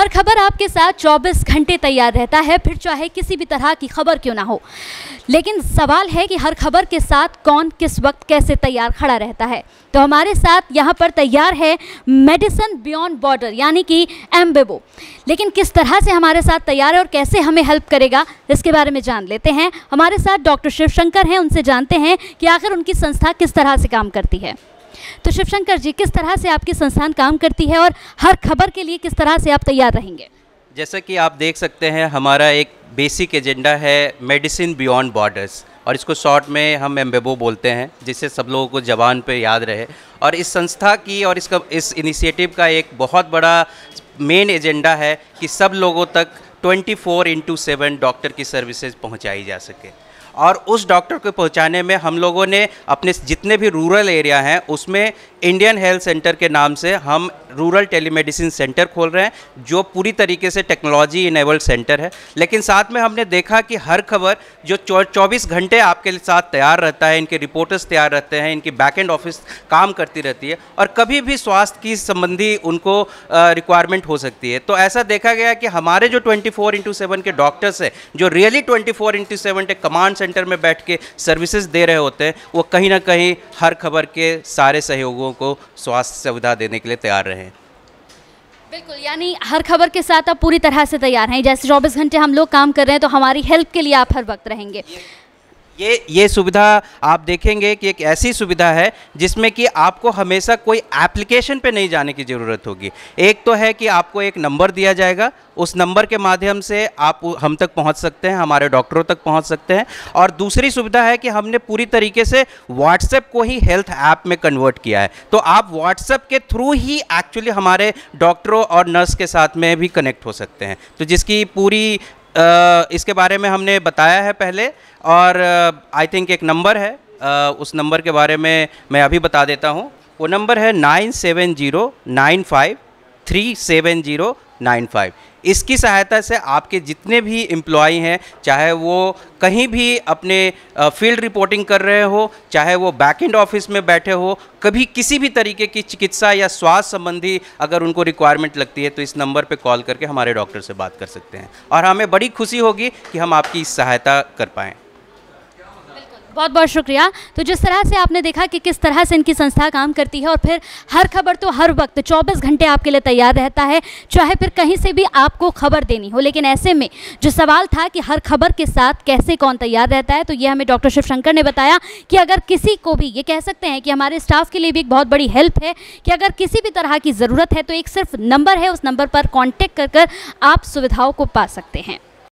हर खबर आपके साथ 24 घंटे तैयार रहता है फिर चाहे किसी भी तरह की खबर क्यों ना हो लेकिन सवाल है कि हर खबर के साथ कौन किस वक्त कैसे तैयार खड़ा रहता है तो हमारे साथ यहाँ पर तैयार है मेडिसन बियॉन्ड बॉर्डर यानी कि एम्बेबो लेकिन किस तरह से हमारे साथ तैयार है और कैसे हमें हेल्प करेगा इसके बारे में जान लेते हैं हमारे साथ डॉक्टर शिवशंकर हैं उनसे जानते हैं कि आखिर उनकी संस्था किस तरह से काम करती है तो शिवशंकर जी किस तरह से आपकी संस्थान काम करती है और हर खबर के लिए किस तरह से आप तैयार रहेंगे जैसा कि आप देख सकते हैं हमारा एक बेसिक एजेंडा है मेडिसिन बियॉन्ड बॉर्डर्स और इसको शॉर्ट में हम एम्बेबो बोलते हैं जिससे सब लोगों को जबान पे याद रहे और इस संस्था की और इसका इस इनिशिएटिव का एक बहुत बड़ा मेन एजेंडा है कि सब लोगों तक 24 फोर इंटू सेवन डॉक्टर की सर्विसेज पहुंचाई जा सके और उस डॉक्टर को पहुंचाने में हम लोगों ने अपने जितने भी रूरल एरिया हैं उसमें इंडियन हेल्थ सेंटर के नाम से हम रूरल टेलीमेडिसिन सेंटर खोल रहे हैं जो पूरी तरीके से टेक्नोलॉजी इनेबल्ड सेंटर है लेकिन साथ में हमने देखा कि हर खबर जो चौबीस घंटे आपके साथ तैयार रहता है इनके रिपोर्टर्स तैयार रहते हैं इनकी बैक एंड ऑफिस काम करती रहती है और कभी भी स्वास्थ्य की संबंधी उनको रिक्वायरमेंट हो सकती है तो ऐसा देखा गया कि हमारे जो ट्वेंटी फोर इंटू सेवन के डॉक्टर्स हैं जो really twenty four into seven के कमांड सेंटर में बैठ के सर्विसेज दे रहे होते हैं वो कहीं ना कहीं हर खबर के सारे सहयोगों को स्वास्थ्य सुविधा देने के लिए तैयार रहें बिल्कुल यानी हर खबर के साथ आप पूरी तरह से तैयार हैं जैसे चौबीस घंटे हम लोग काम कर रहे हैं तो हमारी हेल्प के लिए आप हर वक्त रहेंगे ये ये सुविधा आप देखेंगे कि एक ऐसी सुविधा है जिसमें कि आपको हमेशा कोई एप्लीकेशन पे नहीं जाने की ज़रूरत होगी एक तो है कि आपको एक नंबर दिया जाएगा उस नंबर के माध्यम से आप हम तक पहुंच सकते हैं हमारे डॉक्टरों तक पहुंच सकते हैं और दूसरी सुविधा है कि हमने पूरी तरीके से व्हाट्सएप को ही हेल्थ ऐप में कन्वर्ट किया है तो आप व्हाट्सएप के थ्रू ही एक्चुअली हमारे डॉक्टरों और नर्स के साथ में भी कनेक्ट हो सकते हैं तो जिसकी पूरी इसके बारे में हमने बताया है पहले और आई थिंक एक नंबर है उस नंबर के बारे में मैं अभी बता देता हूँ वो नंबर है nine seven zero nine five three seven zero nine five इसकी सहायता से आपके जितने भी एम्प्लॉय हैं चाहे वो कहीं भी अपने फील्ड रिपोर्टिंग कर रहे हो चाहे वो बैकेंड ऑफिस में बैठे हो कभी किसी भी तरीके की चिकित्सा या स्वास्थ्य संबंधी अगर उनको रिक्वायरमेंट लगती है तो इस नंबर पे कॉल करके हमारे डॉक्टर से बात कर सकते हैं और हमें बड़ी खुशी होगी कि हम आपकी सहायता कर पाएँ बहुत बहुत शुक्रिया तो जिस तरह से आपने देखा कि किस तरह से इनकी संस्था काम करती है और फिर हर खबर तो हर वक्त 24 घंटे आपके लिए तैयार रहता है चाहे फिर कहीं से भी आपको खबर देनी हो लेकिन ऐसे में जो सवाल था कि हर खबर के साथ कैसे कौन तैयार रहता है तो ये हमें डॉक्टर शिवशंकर ने बताया कि अगर किसी को भी ये कह सकते हैं कि हमारे स्टाफ के लिए भी एक बहुत बड़ी हेल्प है कि अगर किसी भी तरह की ज़रूरत है तो एक सिर्फ नंबर है उस नंबर पर कॉन्टेक्ट कर आप सुविधाओं को पा सकते हैं